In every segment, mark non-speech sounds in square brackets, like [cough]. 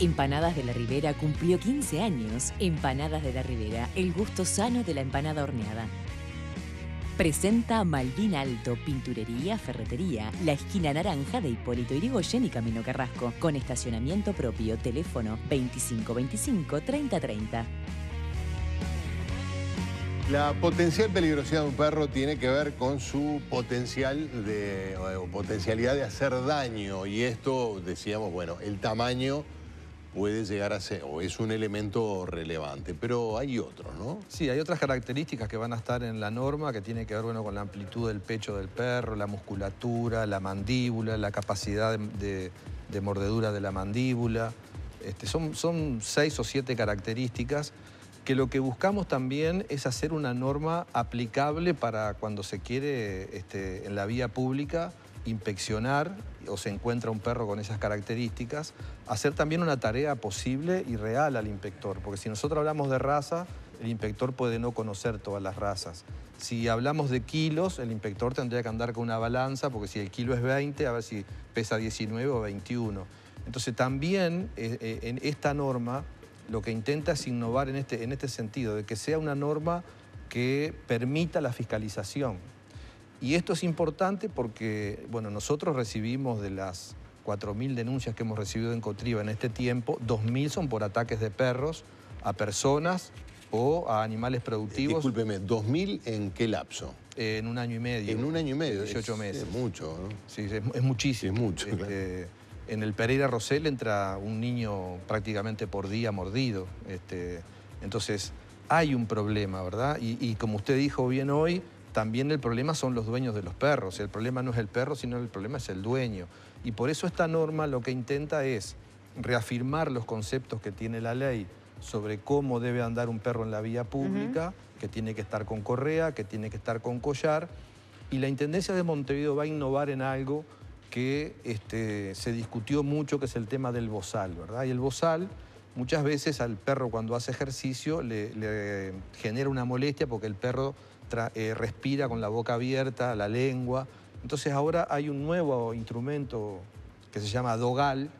Empanadas de la Ribera cumplió 15 años. Empanadas de la Ribera, el gusto sano de la empanada horneada. Presenta Malvin Alto, Pinturería, Ferretería, la esquina naranja de Hipólito Irigoyen y Camino Carrasco, con estacionamiento propio, teléfono 2525-3030. La potencial peligrosidad de un perro tiene que ver con su potencial de, potencialidad de hacer daño y esto decíamos, bueno, el tamaño puede llegar a ser, o es un elemento relevante, pero hay otro, ¿no? Sí, hay otras características que van a estar en la norma que tiene que ver bueno, con la amplitud del pecho del perro, la musculatura, la mandíbula, la capacidad de, mordedura de la mandíbula. Este, son, seis o siete características que lo que buscamos también es hacer una norma aplicable para cuando se quiere este, en la vía pública inspeccionar o se encuentra un perro con esas características, hacer también una tarea posible y real al inspector, porque si nosotros hablamos de raza, el inspector puede no conocer todas las razas. Si hablamos de kilos, el inspector tendría que andar con una balanza, porque si el kilo es 20, a ver si pesa 19 o 21. Entonces también eh, eh, en esta norma lo que intenta es innovar en este, en este sentido, de que sea una norma que permita la fiscalización, y esto es importante porque, bueno, nosotros recibimos de las 4.000 denuncias que hemos recibido en Cotriba en este tiempo, 2.000 son por ataques de perros a personas o a animales productivos. Discúlpeme, ¿2.000 en qué lapso? en un año y medio. En un año y medio. 18 meses. Es mucho, ¿no? Sí, es, muchísimo. Es mucho, este, En el Pereira Rosel entra un niño prácticamente por día mordido. Este, entonces, hay un problema, ¿verdad? y como usted dijo bien hoy, también el problema son los dueños de los perros. El problema no es el perro, sino el problema es el dueño. Y por eso esta norma lo que intenta es reafirmar los conceptos que tiene la ley sobre cómo debe andar un perro en la vía pública, que tiene que estar con correa, que tiene que estar con collar. Y la Intendencia de Montevideo va a innovar en algo que este, se discutió mucho, que es el tema del bozal, ¿verdad? Y el bozal, muchas veces al perro cuando hace ejercicio le genera una molestia porque el perro eh, respira con la boca abierta, la lengua. Entonces ahora hay un nuevo instrumento que se llama dogal,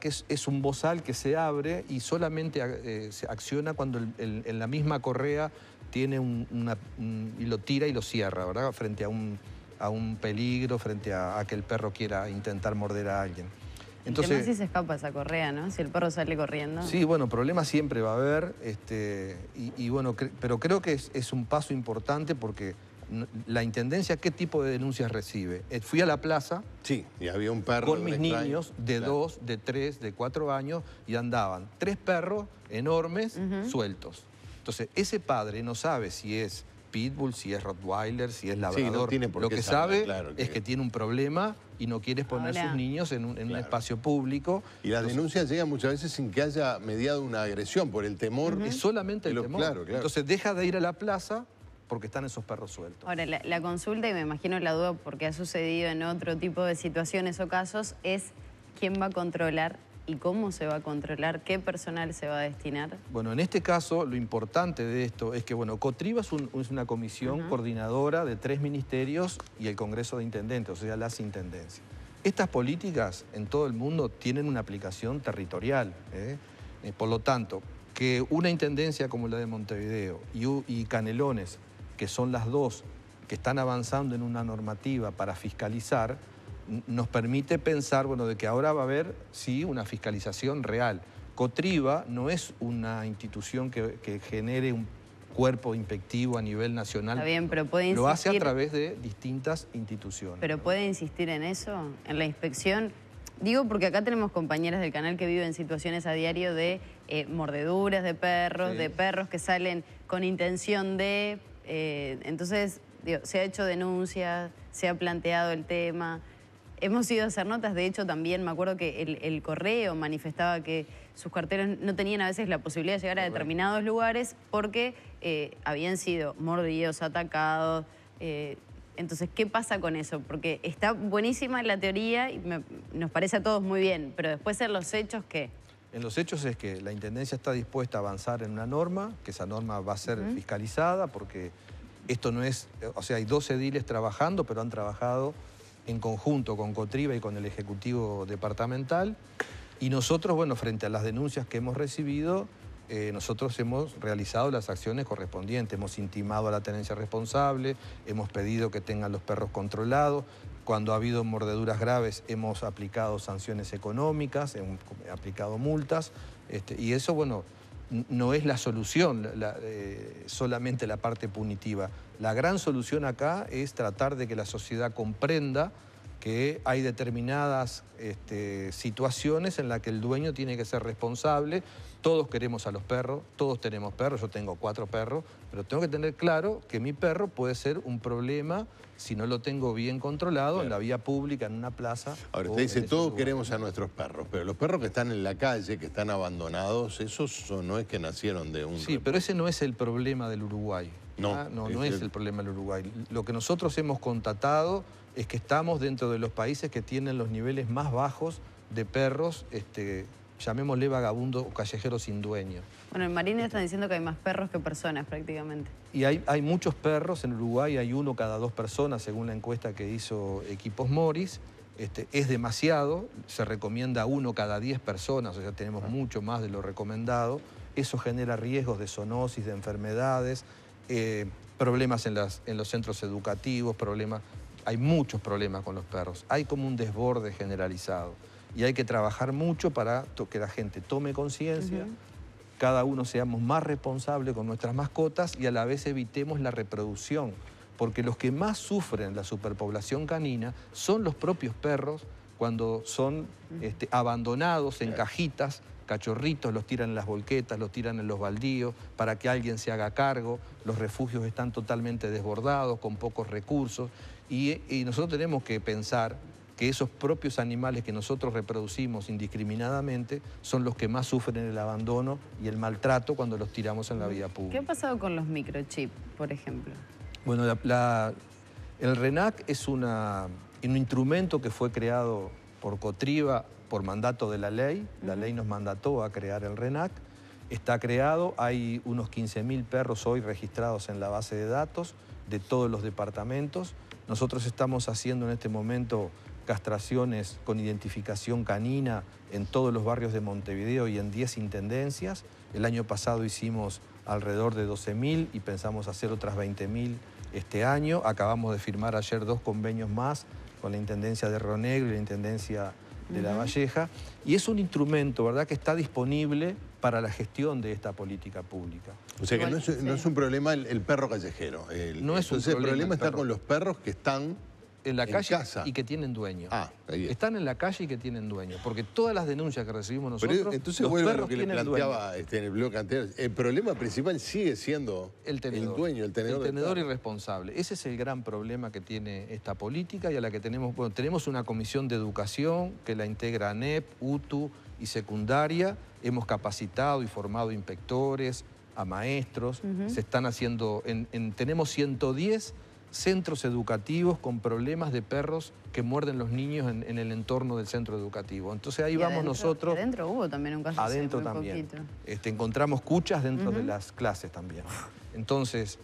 que es, un bozal que se abre y solamente eh, se acciona cuando en la misma correa tiene una, y lo tira y lo cierra, ¿verdad? Frente a un, a un peligro, frente a que el perro quiera intentar morder a alguien. Entonces, si se escapa esa correa, ¿no? Si el perro sale corriendo. Sí, bueno, problemas siempre va a haber. Este, y, bueno, pero creo que es, un paso importante porque la Intendencia, ¿qué tipo de denuncias recibe? Eh, fui a la plaza. Sí, y había un perro. Con mis niños de dos, de tres, de cuatro años y andaban tres perros enormes sueltos. Entonces, ese padre no sabe si es pitbull, si es rottweiler, si es labrador. lo que sabe es que tiene un problema y no quiere poner sus niños en un, espacio público. Y las denuncias llegan muchas veces sin que haya mediado una agresión por el temor. y Es solamente el, temor. Entonces deja de ir a la plaza porque están esos perros sueltos. Ahora, la consulta, y me imagino la duda porque ha sucedido en otro tipo de situaciones o casos, es quién va a controlar cómo se va a controlar, qué personal se va a destinar? Bueno, en este caso lo importante de esto es que, bueno, COTRIBA es, una comisión coordinadora de tres ministerios y el Congreso de Intendentes, o sea, las intendencias. Estas políticas en todo el mundo tienen una aplicación territorial. ¿eh? Eh, por lo tanto, que una intendencia como la de Montevideo y Canelones, que son las dos que están avanzando en una normativa para fiscalizar, nos permite pensar, bueno, de que ahora va a haber, sí, una fiscalización real. Cotriba no es una institución que, genere un cuerpo inspectivo a nivel nacional. Está bien, pero puede insistir... Lo hace a través de distintas instituciones. Pero puede insistir en eso, en la inspección. Digo porque acá tenemos compañeras del canal que viven situaciones a diario de eh, mordeduras de perros, de perros que salen con intención de... Eh, entonces, se ha hecho denuncias, se ha planteado el tema hemos ido a hacer notas, de hecho también me acuerdo que el, correo manifestaba que sus carteros no tenían a veces la posibilidad de llegar a determinados lugares porque eh, habían sido mordidos, atacados. Eh, entonces, ¿qué pasa con eso? Porque está buenísima la teoría y nos parece a todos muy bien, pero después en los hechos, ¿qué? En los hechos es que la Intendencia está dispuesta a avanzar en una norma, que esa norma va a ser fiscalizada porque esto no es... O sea, hay dos ediles trabajando, pero han trabajado en conjunto con Cotriba y con el Ejecutivo Departamental. Y nosotros, bueno, frente a las denuncias que hemos recibido, eh, nosotros hemos realizado las acciones correspondientes, hemos intimado a la tenencia responsable, hemos pedido que tengan los perros controlados, cuando ha habido mordeduras graves hemos aplicado sanciones económicas, hemos aplicado multas, este, y eso, bueno, no es la solución eh, solamente la parte punitiva. La gran solución acá es tratar de que la sociedad comprenda que hay determinadas este, situaciones en las que el dueño tiene que ser responsable. Todos queremos a los perros, todos tenemos perros, yo tengo cuatro perros, pero tengo que tener claro que mi perro puede ser un problema si no lo tengo bien controlado en la vía pública, en una plaza. Ahora, usted dice, todos queremos a nuestros perros, pero los perros que están en la calle, que están abandonados, esos no es que nacieron de un... Sí, pero ese no es el problema del Uruguay. No, ah, no, es, el problema el Uruguay. Lo que nosotros hemos contatado es que estamos dentro de los países que tienen los niveles más bajos de perros, este, llamémosle vagabundo o callejero sin dueño. Bueno, en Marina están diciendo que hay más perros que personas prácticamente. Y hay, muchos perros en Uruguay, hay uno cada dos personas según la encuesta que hizo Equipos Moris. Este, es demasiado, se recomienda uno cada diez personas, o sea, tenemos ah. mucho más de lo recomendado. Eso genera riesgos de zoonosis, de enfermedades, eh, problemas en, los centros educativos, problemas, hay muchos problemas con los perros. Hay como un desborde generalizado y hay que trabajar mucho para que la gente tome conciencia, cada uno seamos más responsables con nuestras mascotas y a la vez evitemos la reproducción, porque los que más sufren la superpoblación canina son los propios perros cuando son este, abandonados en cajitas cachorritos los tiran en las volquetas, los tiran en los baldíos para que alguien se haga cargo, los refugios están totalmente desbordados, con pocos recursos, y, nosotros tenemos que pensar que esos propios animales que nosotros reproducimos indiscriminadamente son los que más sufren el abandono y el maltrato cuando los tiramos en la vida pública. ¿Qué ha pasado con los microchips, por ejemplo? Bueno, la, el RENAC es un instrumento que fue creado por Cotriba por mandato de la ley. La ley nos mandató a crear el RENAC. Está creado, hay unos 15.000 perros hoy registrados en la base de datos de todos los departamentos. Nosotros estamos haciendo en este momento castraciones con identificación canina en todos los barrios de Montevideo y en 10 intendencias. El año pasado hicimos alrededor de 12.000 y pensamos hacer otras 20.000 este año. Acabamos de firmar ayer dos convenios más con la Intendencia de Río y la Intendencia de la Valleja, y es un instrumento ¿verdad? que está disponible para la gestión de esta política pública. O sea que no es, un problema el, perro callejero. El, no es un problema. El problema está con los perros que están en la calle y que tienen dueño. Ah, están en la calle y que tienen dueño. Porque todas las denuncias que recibimos nosotros. Pero entonces vuelvo lo que le planteaba este, en el bloque anterior. El problema principal sigue siendo el, tenedor, dueño, el tenedor. irresponsable. Ese es el gran problema que tiene esta política y a la que tenemos. Bueno, tenemos una comisión de educación que la integra ANEP, UTU y secundaria. Hemos capacitado y formado inspectores, a maestros. Se están haciendo. tenemos 110 centros educativos con problemas de perros que muerden los niños en, el entorno del centro educativo. Entonces ahí vamos nosotros... Adentro hubo también un caso. Adentro también. Este, encontramos cuchas dentro de las clases también. Entonces,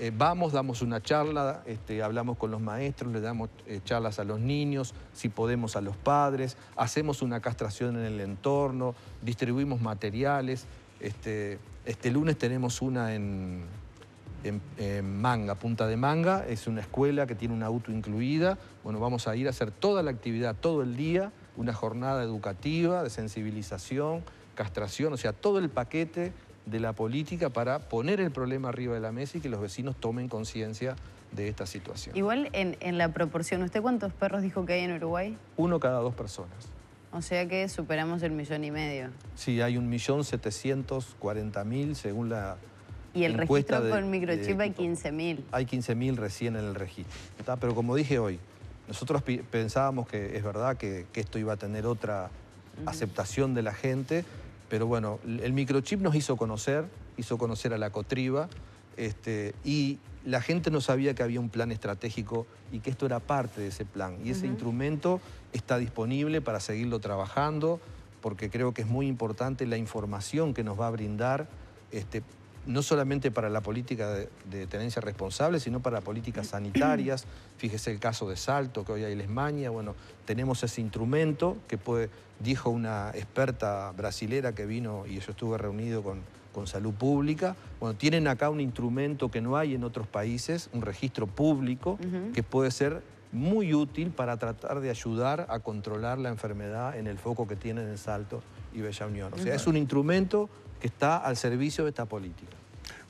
eh, vamos, damos una charla, este, hablamos con los maestros, le damos eh, charlas a los niños, si podemos a los padres, hacemos una castración en el entorno, distribuimos materiales. Este, este lunes tenemos una en, en, Manga, Punta de Manga, es una escuela que tiene un auto incluida. Bueno, vamos a ir a hacer toda la actividad, todo el día, una jornada educativa, de sensibilización, castración, o sea, todo el paquete de la política para poner el problema arriba de la mesa y que los vecinos tomen conciencia de esta situación. Igual en, en, la proporción, ¿usted cuántos perros dijo que hay en Uruguay? Uno cada dos personas. O sea que superamos el millón y medio. Sí, hay un millón setecientos cuarenta mil según la y el registro con microchip hay 15.000. Hay 15.000 recién en el registro. Pero como dije hoy, nosotros pensábamos que es verdad que, esto iba a tener otra aceptación de la gente, pero bueno, el microchip nos hizo conocer, hizo conocer a la Cotriba, este, y la gente no sabía que había un plan estratégico y que esto era parte de ese plan. Y ese instrumento está disponible para seguirlo trabajando, porque creo que es muy importante la información que nos va a brindar este, no solamente para la política de, tenencia responsable, sino para políticas sanitarias. [clears throat] Fíjese el caso de Salto, que hoy hay Lesmaña. Bueno, tenemos ese instrumento que puede, dijo una experta brasilera que vino y yo estuve reunido con, con salud pública. Bueno, tienen acá un instrumento que no hay en otros países, un registro público que puede ser muy útil para tratar de ayudar a controlar la enfermedad en el foco que tienen en Salto y Bella Unión. O sea, es un instrumento que está al servicio de esta política.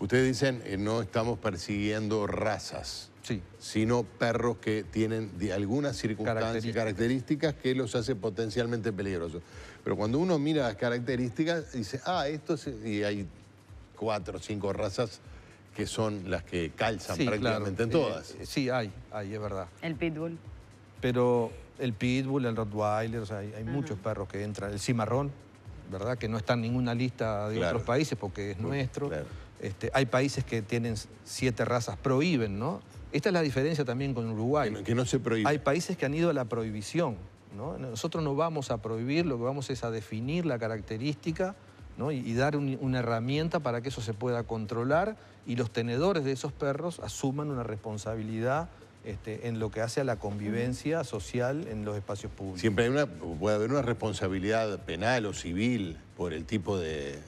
Ustedes dicen, eh, no estamos persiguiendo razas, sí. sino perros que tienen algunas circunstancias, características. características que los hace potencialmente peligrosos. Pero cuando uno mira las características, dice, ah, esto es... y hay cuatro o cinco razas que son las que calzan prácticamente en eh, todas. Eh, sí, hay, hay, es verdad. El pitbull. Pero el pitbull, el rottweiler, hay, muchos perros que entran. El cimarrón, ¿verdad? Que no está en ninguna lista de otros países porque es nuestro. Este, hay países que tienen siete razas, prohíben, ¿no? Esta es la diferencia también con Uruguay. Que no, que no se prohíbe. Hay países que han ido a la prohibición, ¿no? Nosotros no vamos a prohibir, lo que vamos es a definir la característica y, dar una herramienta para que eso se pueda controlar y los tenedores de esos perros asuman una responsabilidad este, en lo que hace a la convivencia social en los espacios públicos. Siempre hay una, puede haber una responsabilidad penal o civil por el tipo de,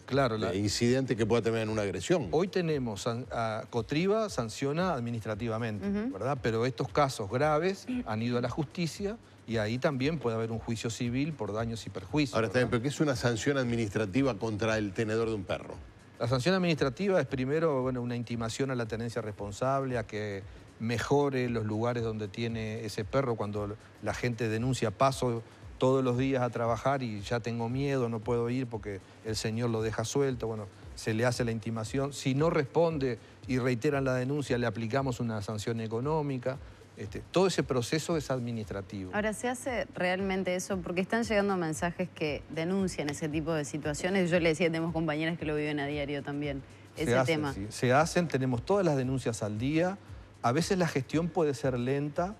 incidente que pueda tener en una agresión. Hoy tenemos, a, Cotriba sanciona administrativamente, ¿verdad? Pero estos casos graves han ido a la justicia y ahí también puede haber un juicio civil por daños y perjuicios. Ahora está bien, pero ¿qué es una sanción administrativa contra el tenedor de un perro? La sanción administrativa es primero bueno, una intimación a la tenencia responsable, a que mejore los lugares donde tiene ese perro cuando la gente denuncia paso todos los días a trabajar y ya tengo miedo, no puedo ir porque el señor lo deja suelto, bueno, se le hace la intimación. Si no responde y reiteran la denuncia, le aplicamos una sanción económica. Este, todo ese proceso es administrativo. Ahora, ¿se hace realmente eso? Porque están llegando mensajes que denuncian ese tipo de situaciones. Yo le decía, tenemos compañeras que lo viven a diario también, ese tema. Se hacen, tenemos todas las denuncias al día. A veces la gestión puede ser lenta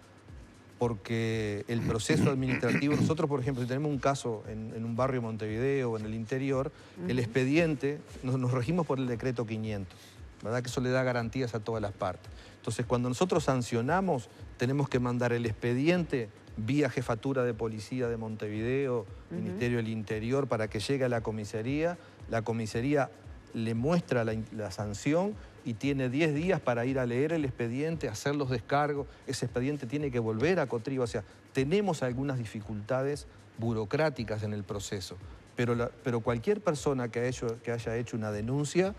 porque el proceso [coughs] administrativo, nosotros por ejemplo, si tenemos un caso en, un barrio de Montevideo o en el interior, el expediente, nos regimos por el decreto 500. ¿verdad? Que eso le da garantías a todas las partes. Entonces, cuando nosotros sancionamos, tenemos que mandar el expediente vía jefatura de policía de Montevideo, Ministerio del Interior, para que llegue a la comisaría. La comisaría le muestra la, sanción y tiene 10 días para ir a leer el expediente, hacer los descargos. Ese expediente tiene que volver a Cotriba. O sea, tenemos algunas dificultades burocráticas en el proceso. Pero, pero cualquier persona que haya hecho una denuncia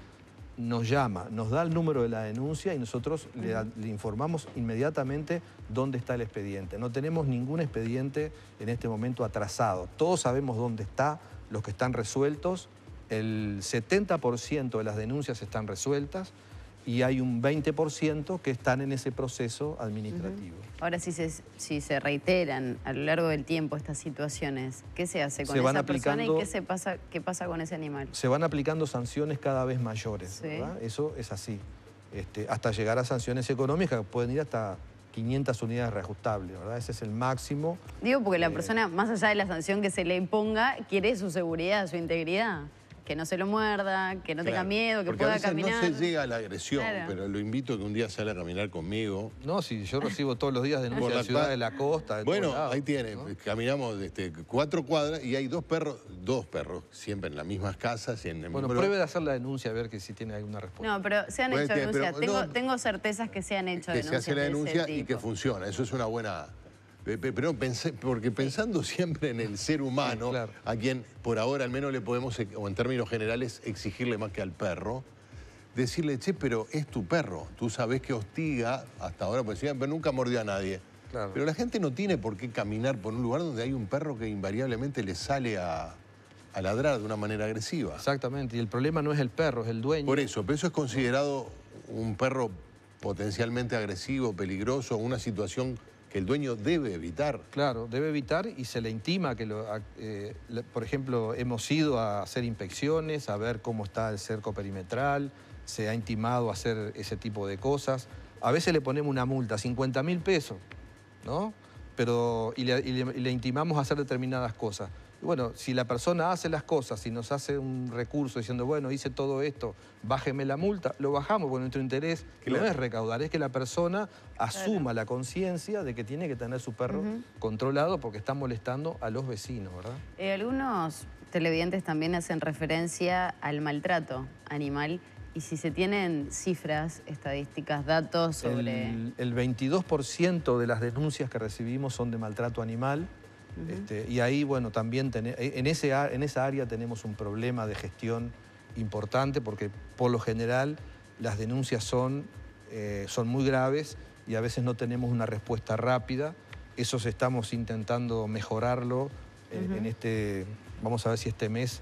nos llama, nos da el número de la denuncia y nosotros le, informamos inmediatamente dónde está el expediente. No tenemos ningún expediente en este momento atrasado. Todos sabemos dónde está, los que están resueltos. El 70% de las denuncias están resueltas y hay un 20% que están en ese proceso administrativo. Ahora, si se, se reiteran a lo largo del tiempo estas situaciones, ¿qué se hace con esa persona y qué, se pasa, qué pasa con ese animal? Se van aplicando sanciones cada vez mayores, ¿verdad? Eso es así. Este, hasta llegar a sanciones económicas pueden ir hasta 500 unidades reajustables, ¿verdad? Ese es el máximo. Digo, porque la eh, persona, más allá de la sanción que se le imponga, quiere su seguridad, su integridad que no se lo muerda, que no tenga miedo, que pueda caminar. No se llega a la agresión, pero lo invito a que un día salga a caminar conmigo. No, si yo recibo todos los días denuncias de la ciudad de la costa. bueno, ahí tiene. Caminamos este, cuatro cuadras y hay dos perros, dos perros, siempre en las mismas casas. Y en el bueno, pruebe de hacer la denuncia a ver que si tiene alguna respuesta. No, pero se han hecho denuncias. Tengo, certezas que se han hecho denuncias. Que se hace la denuncia y que funciona. Eso es una buena. Pero pensé, porque pensando siempre en el ser humano, a quien por ahora al menos le podemos, eh, o en términos generales, exigirle más que al perro, decirle, che, pero es tu perro, tú sabes que hostiga, hasta ahora pues siempre nunca mordió a nadie. Pero la gente no tiene por qué caminar por un lugar donde hay un perro que invariablemente le sale a, a ladrar de una manera agresiva. Exactamente, y el problema no es el perro, es el dueño. Por eso, pero eso es considerado un perro potencialmente agresivo, peligroso, una situación que el dueño debe evitar. Claro, debe evitar y se le intima que, lo, eh, por ejemplo, hemos ido a hacer inspecciones, a ver cómo está el cerco perimetral, se ha intimado a hacer ese tipo de cosas. A veces le ponemos una multa, 50 mil pesos, ¿no? Pero, y le intimamos a hacer determinadas cosas. Bueno, si la persona hace las cosas y si nos hace un recurso diciendo, bueno, hice todo esto, bájeme la multa, lo bajamos, porque nuestro interés no es recaudar, es que la persona asuma la conciencia de que tiene que tener su perro controlado porque está molestando a los vecinos, ¿verdad? Eh, algunos televidentes también hacen referencia al maltrato animal y si se tienen cifras, estadísticas, datos sobre... El, el 22% de las denuncias que recibimos son de maltrato animal. Este, y ahí, bueno, también eh, en, esa área tenemos un problema de gestión importante porque por lo general las denuncias son, eh, son muy graves y a veces no tenemos una respuesta rápida. Eso estamos intentando mejorarlo eh, este, vamos a ver si este mes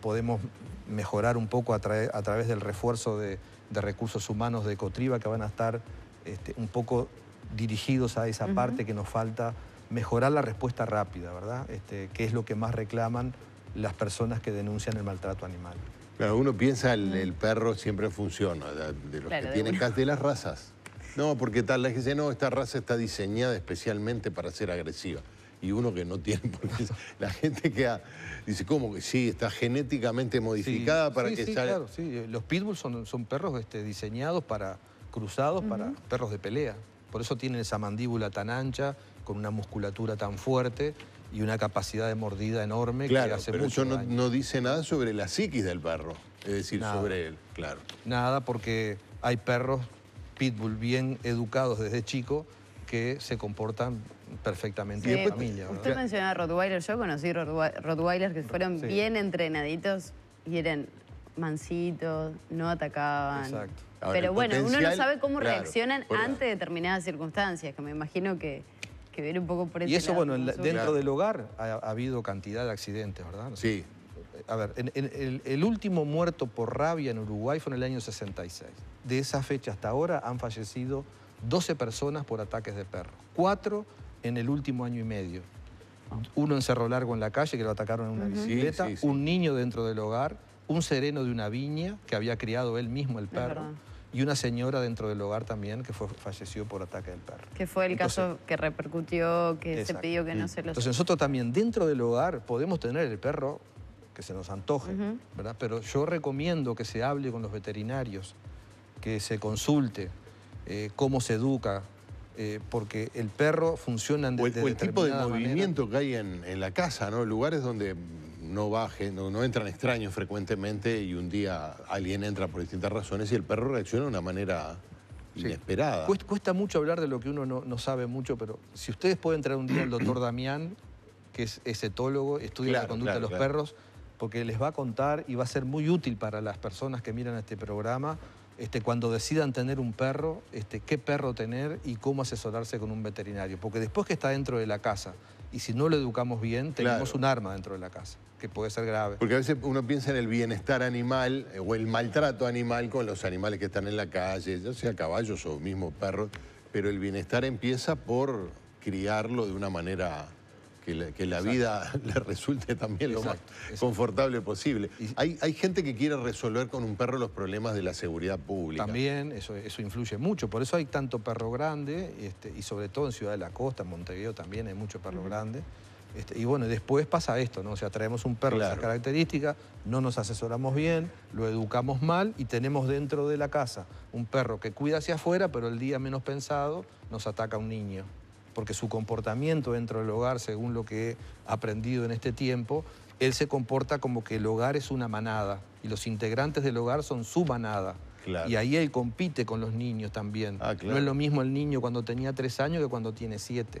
podemos mejorar un poco a, través del refuerzo de, recursos humanos de Cotriba que van a estar este, un poco dirigidos a esa parte que nos falta mejorar la respuesta rápida, ¿verdad? Este, que es lo que más reclaman las personas que denuncian el maltrato animal. Claro, uno piensa el, el perro siempre funciona, de, los que tienen casi de las razas. No, porque tal, la gente dice, no, esta raza está diseñada especialmente para ser agresiva. Y uno que no tiene, [laughs] porque la gente queda, dice, ¿cómo que sí? Está genéticamente modificada para que sí, salga... Claro, sí, los pitbulls son, son perros este, diseñados para, cruzados, para perros de pelea. Por eso tienen esa mandíbula tan ancha con una musculatura tan fuerte y una capacidad de mordida enorme que hace mucho eso no, dice nada sobre la psiquis del perro, es decir, sobre él, claro. Nada, porque hay perros pitbull bien educados desde chico que se comportan perfectamente de en familia. Usted mencionaba a Rottweiler, yo conocí Rottweilers que fueron bien entrenaditos y eran mansitos, no atacaban. Exacto. pero bueno, uno no sabe cómo reaccionan ante determinadas circunstancias, que me imagino que un poco por Y eso, bueno, dentro del hogar ha, habido cantidad de accidentes, ¿verdad? Sí. A ver, el, último muerto por rabia en Uruguay fue en el año 66. De esa fecha hasta ahora han fallecido 12 personas por ataques de perros. Cuatro en el último año y medio. Uno en Cerro Largo en la calle, que lo atacaron en una bicicleta. Un niño dentro del hogar. Un sereno de una viña, que había criado él mismo el perro y una señora dentro del hogar también que fue, falleció por ataque del perro. Que fue el caso que repercutió, que se pidió que no se lo... Entonces nosotros también dentro del hogar podemos tener el perro que se nos antoje, ¿verdad? Pero yo recomiendo que se hable con los veterinarios, que se consulte eh, cómo se educa, eh, porque el perro funciona de, el, el tipo de movimiento que hay en, la casa, ¿no? Lugares donde no bajen, no, entran extraños frecuentemente y un día alguien entra por distintas razones y el perro reacciona de una manera inesperada. Cuesta, mucho hablar de lo que uno no, sabe mucho, pero si ustedes pueden traer un día al doctor [clears throat] Damián, que es, etólogo, estudia la conducta de los perros, porque les va a contar y va a ser muy útil para las personas que miran este programa este, cuando decidan tener un perro, este, qué perro tener y cómo asesorarse con un veterinario. Porque después que está dentro de la casa y si no lo educamos bien, tenemos un arma dentro de la casa que puede ser grave. Porque a veces uno piensa en el bienestar animal eh, o el maltrato animal con los animales que están en la calle, ya sea caballos o mismos perros, pero el bienestar empieza por criarlo de una manera que la, vida [laughs] le resulte también lo más confortable posible. Hay, gente que quiere resolver con un perro los problemas de la seguridad pública. También, eso, influye mucho. Por eso hay tanto perro grande, este, y sobre todo en Ciudad de la Costa, en Montevideo también hay mucho perro grande. Este, y bueno, después pasa esto, ¿no? O sea, traemos un perro de esas características, no nos asesoramos bien, lo educamos mal y tenemos dentro de la casa un perro que cuida hacia afuera, pero el día menos pensado nos ataca un niño porque su comportamiento dentro del hogar, según lo que he aprendido en este tiempo, él se comporta como que el hogar es una manada y los integrantes del hogar son su manada. Y ahí él compite con los niños también. Ah, no es lo mismo el niño cuando tenía tres años que cuando tiene siete.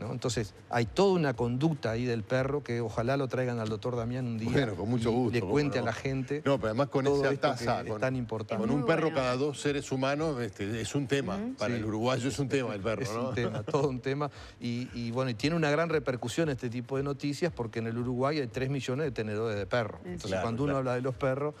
Entonces, hay toda una conducta ahí del perro que ojalá lo traigan al doctor Damián un día. Bueno, con mucho Le cuente a la gente. No, pero además con esa tasa. es tan importante. Con un perro cada dos seres humanos este, es un tema. Para el uruguayo es un tema el perro, ¿no? un tema, [laughs] todo un tema. Y, bueno, y tiene una gran repercusión este tipo de noticias porque en el Uruguay hay 3 millones de tenedores de perros. Entonces, cuando uno habla de los perros,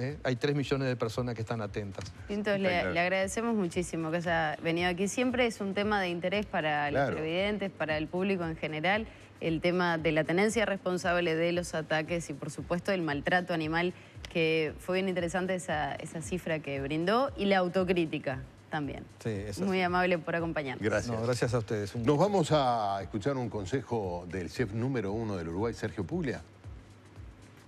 ¿eh? Hay 3 millones de personas que están atentas. Entonces le, agradecemos muchísimo que haya venido aquí. Siempre es un tema de interés para los televidentes, para el público en general, el tema de la tenencia responsable de los ataques y, por supuesto, el maltrato animal, que fue bien interesante esa, cifra que brindó, y la autocrítica también. Sí, Muy amable por acompañarnos. Gracias. gracias a ustedes. Nos vamos a escuchar un consejo del chef número uno del Uruguay, Sergio Puglia.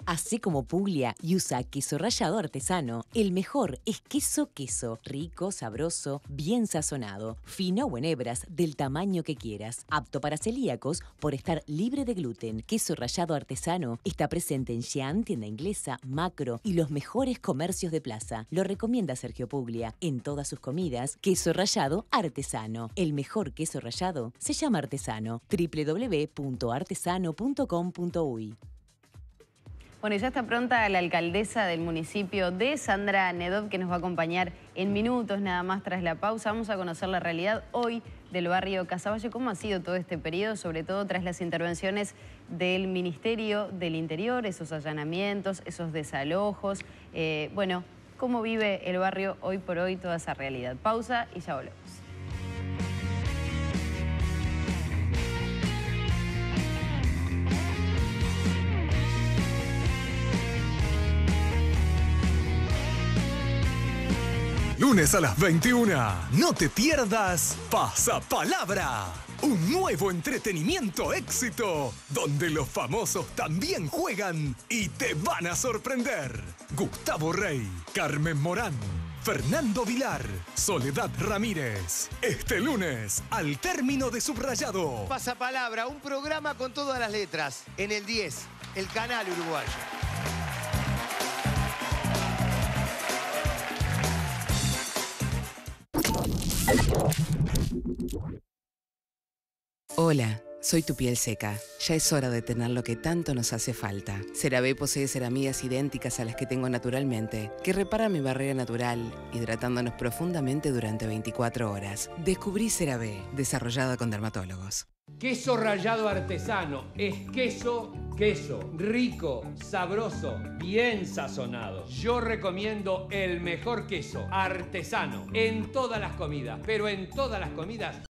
Así como Puglia y usa queso rallado artesano. El mejor es queso queso, rico, sabroso, bien sazonado, fino o en hebras, del tamaño que quieras, apto para celíacos por estar libre de gluten. Queso rallado artesano está presente en Xi'an, tienda inglesa, Macro y los mejores comercios de plaza. Lo recomienda Sergio Puglia en todas sus comidas. Queso rallado artesano. El mejor queso rallado se llama artesano. www.artesano.com.uy bueno, ya está pronta la alcaldesa del municipio de Sandra Nedov, que nos va a acompañar en minutos nada más tras la pausa. Vamos a conocer la realidad hoy del barrio Casaballe, cómo ha sido todo este periodo, sobre todo tras las intervenciones del Ministerio del Interior, esos allanamientos, esos desalojos. Eh, bueno, cómo vive el barrio hoy por hoy toda esa realidad. Pausa y ya volvemos. lunes a las 21. No te pierdas Pasa Palabra, Un nuevo entretenimiento éxito, donde los famosos también juegan y te van a sorprender. Gustavo Rey, Carmen Morán, Fernando Vilar, Soledad Ramírez. Este lunes, al término de subrayado. Pasapalabra, un programa con todas las letras, en el 10, el canal uruguayo. Hola soy tu piel seca. Ya es hora de tener lo que tanto nos hace falta. CeraVe posee ceramidas idénticas a las que tengo naturalmente, que repara mi barrera natural, hidratándonos profundamente durante 24 horas. Descubrí CeraVe, desarrollada con dermatólogos. Queso rallado artesano es queso, queso, rico, sabroso, bien sazonado. Yo recomiendo el mejor queso artesano en todas las comidas, pero en todas las comidas